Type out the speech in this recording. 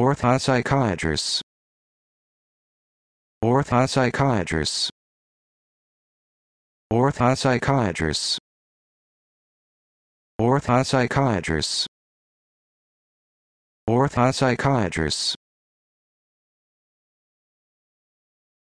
Orthopsychiatrists. Orthopsychiatrists. Orthopsychiatrists. Orthopsychiatrists. Orthopsychiatrists.